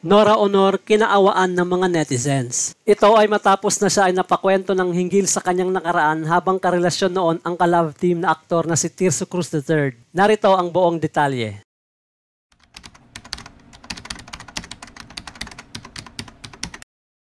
Nora Honor kinaawaan ng mga netizens. Ito ay matapos na siya ay napakwento ng hinggil sa kanyang nakaraan habang karelasyon noon ang kalove team na aktor na si Tirso Cruz III. Narito ang buong detalye.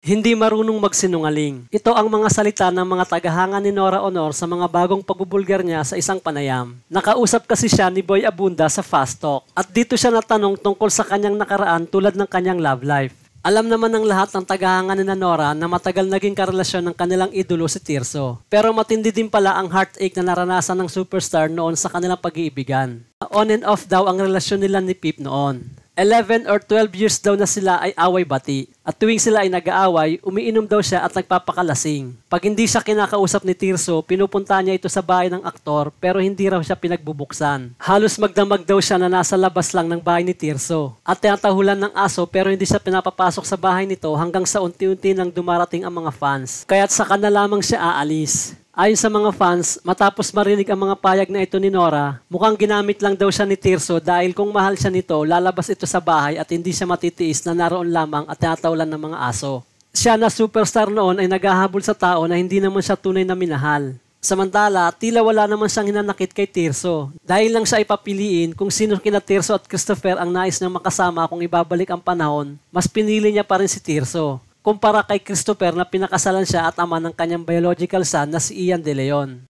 Hindi marunong magsinungaling. Ito ang mga salita ng mga tagahanga ni Nora Honor sa mga bagong pagbubulgar niya sa isang panayam. Nakausap kasi siya ni Boy Abunda sa Fast Talk at dito siya natanong tungkol sa kanyang nakaraan tulad ng kanyang love life. Alam naman ng lahat ng tagahanga ni Nora na matagal naging karelasyon ng kanilang idolo si Tirso. Pero matindi din pala ang heartache na naranasan ng superstar noon sa kanilang pag-iibigan. On and off daw ang relasyon nila ni Pip noon. 11 or 12 years daw na sila ay away-bati. At tuwing sila ay nag-aaway, umiinom daw siya at nagpapakalasing. Pag hindi siya kinakausap ni Tirso, pinupunta niya ito sa bahay ng aktor pero hindi raw siya pinagbubuksan. Halos magdamag daw siya na nasa labas lang ng bahay ni Tirso. At tinatahulan ng aso pero hindi siya pinapapasok sa bahay nito hanggang sa unti-unti nang dumarating ang mga fans. Kaya't saka na lamang siya aalis. Ayon sa mga fans, matapos marinig ang mga payag na ito ni Nora, mukhang ginamit lang daw siya ni Tirso dahil kung mahal siya nito, lalabas ito sa bahay at hindi siya matitiis na naroon lamang at tatawlan ng mga aso. Siya na superstar noon ay naghahabol sa tao na hindi naman siya tunay na minahal. Samantala, tila wala naman siyang hinanakit kay Tirso dahil lang siya ipapiliin kung sino kina Tirso at Christopher ang nais niyang makasama kung ibabalik ang panahon, mas pinili niya pa rin si Tirso kumpara kay Christopher na pinakasalan siya at ama ng kanyang biological son na si Ian de Leon.